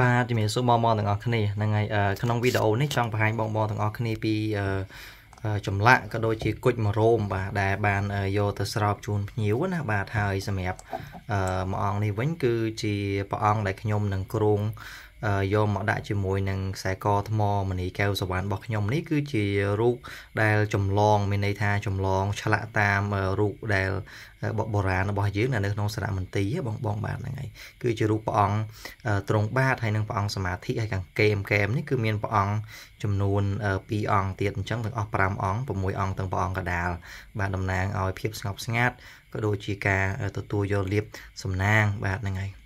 បាទជំរាបសួរបងប្អូនទាំងអស់គ្នាហ្នឹងហើយក្នុងវីដេអូនេះចង់បង្ហាញបងប្អូនទាំងអស់គ្នាពីចម្លាក់ក៏ដូចជាគុជមរោមបាទដែល បានយកទៅស្រោបជូនភ្ញៀវណាបាទហើយសម្រាប់មួយអង្គនេះវិញគឺជាព្រះអង្គដែលខ្ញុំនឹងគ្រងយកមកដាក់ជាមួយនឹងខ្សែកថ្មមនីកែវសវណ្ណរបស់ខ្ញុំ នេះគឺជារូបដែលចម្លងមានន័យថាចម្លងឆ្លាក់តាមរូបដែលបុរាណរបស់យើងនៅក្នុងសារមន្ទីរបងបងបាទហ្នឹងហើយគឺជារូបព្រះអង្គទ្រង់បាទហើយនឹងព្រះអង្គសមាធិហើយខាងកែមកែមនេះគឺមានព្រះអង្គចំនួន2អង្គទៀតអញ្ចឹងទាំងអស់5អង្គ6អង្គទាំងព្រះអង្គកដាលបាទតំណាងឲ្យភាពស្ងប់ស្ងាត់ក៏ដូចជាការទទួលយកលៀបសំណាងបាទហ្នឹងហើយ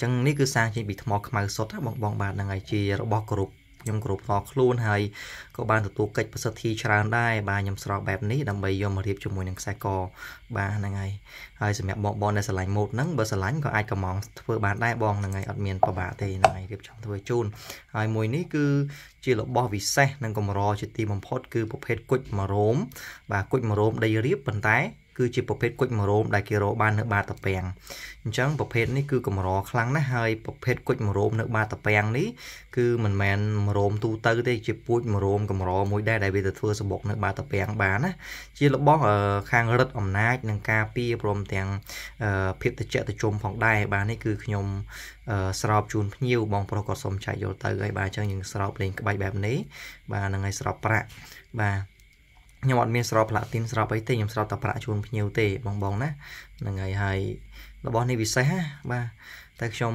អញ្ចឹងនេះគឺសាងចេញពីថ្មខ្មៅសុទ្ធបងបងបាទហ្នឹងហើយជារបស់គ្រប់ខ្ញុំគ្រប់តខ្លួនហើយក៏បានទទួលកិច្ចប្រសិទ្ធិច្រើនដែរបាទខ្ញុំស្រោបបែបនេះដើម្បីយកមករៀបជាមួយនឹងខ្សែកបាទហ្នឹងហើយហើយសម្រាប់បងបងដែលស្រឡាញ់ម៉ូតហ្នឹងបើស្រឡាញ់ក៏អាចកម្មងធ្វើបានដែរបងហ្នឹងហើយអត់មានប្របាកទេហ្នឹងហើយរៀបចំធ្វើជូនហើយមួយនេះគឺជារបស់ពិសេសនិងកម្រជាទីបំផុត គឺប្រភេទគុជមករោមបាទគុជមករោមដីរៀបប៉ុន្តែគឺជាប្រភេទគុជមរោមដែលគេរកបាននៅបាតពាំងអញ្ចឹងប្រភេទនេះគឺកម្រខ្លាំងណាស់ហើយប្រភេទគុជមរោមនៅបាតពាំងនេះគឺមិនមែនមរោមទូទៅទេជាពូជមរោមកម្រមួយដែរដែលវាទៅធ្វើសម្បុកនៅបាតពាំងបានណាជារបស់ខាងរដ្ឋអំណាចនិងការពីព្រមទាំងភាពតិចតិជុំផងដែរបាទនេះគឺខ្ញុំស្រោបជូនភ្ញៀវបងប្រុសក៏សូមចែកយល់ទៅហើយបាទអញ្ចឹងយើងស្រោបលេងក្បាច់បែបនេះបាទនឹងឲ្យស្រោបប្រាក់បាទខ្ញុំអត់មានស្រោបផ្លាទីនស្រោបអីទេខ្ញុំស្រោបតែប្រាក់ជូនភ្ញៀវទេបងបងណាហ្នឹងហើយហើយរបស់នេះពិសេសណាបាទតែខ្ញុំ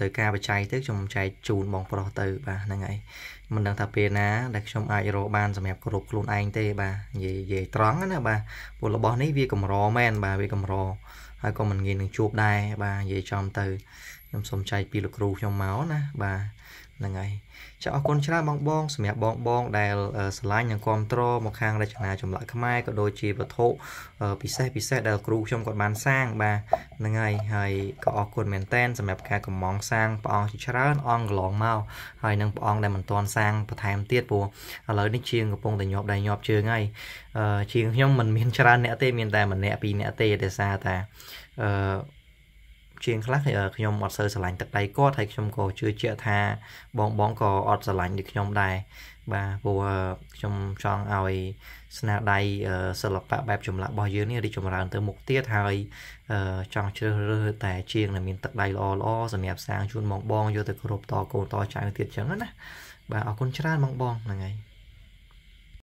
ទៅការបច្ច័យទៅខ្ញុំចែកជូនបង ប្រុសទៅបាទហ្នឹងហើយមិនដឹងថាពេលណាដែលខ្ញុំអាចរកបានសម្រាប់គ្រប់ខ្លួនឯងទេបាទនិយាយនិយាយត្រង់ណាបាទពួករបស់នេះវាកម្រមែនបាទវាកម្រហើយក៏មិនងាយនឹងជួបដែរបាទនិយាយចំទៅខ្ញុំសូមចែកពីលោកគ្រូខ្ញុំមកណាបាទហ្នឹងហើយចាអរគុណច្រើនបងបងសម្រាប់បងបងដែលឆ្លាញ់និងគ្រប់គ្រងមកខាងរចនាចម្លាក់ខ្មែរក៏ដូចជាវត្ថុពិសេសពិសេសដែលគ្រូខ្ញុំគាត់បានសាងបាទហ្នឹងហើយហើយក៏អរគុណមែនតែនសម្រាប់ការកំងសាងព្រះអង្គជាច្រើនអង្គកន្លងមកហើយនឹងព្រះអង្គដែលមិនទាន់សាងបន្ថែមទៀតព្រោះឥឡូវនេះជាងកំពុងតែញាប់ដៃញាប់ជើងហើយជាងខ្ញុំមិនមានច្រើនអ្នកទេមានតែម្នាក់ពីរអ្នកទេដែលសារតាអឺជាងខ្លះខ្ញុំអត់សូវស្រឡាញ់ទឹកដៃគាត់ហើយខ្ញុំក៏ជឿជាក់ថាបងបងក៏អត់ស្រឡាញ់ដូចខ្ញុំដែរបាទព្រោះខ្ញុំចង់ឲ្យស្នាដៃសិល្បៈបែបចម្លាក់របស់យើងនេះរីកចម្រើនទៅមុខទៀតហើយចង់ជ្រើសរើសតែជាងដែលមានទឹកដៃល្អល្អសម្រាប់សាងជូនបងបងយកទៅគ្រប់តកូនតចៅទៀតចឹងណាបាទអរគុណច្រើនបងបងហ្នឹងហើយ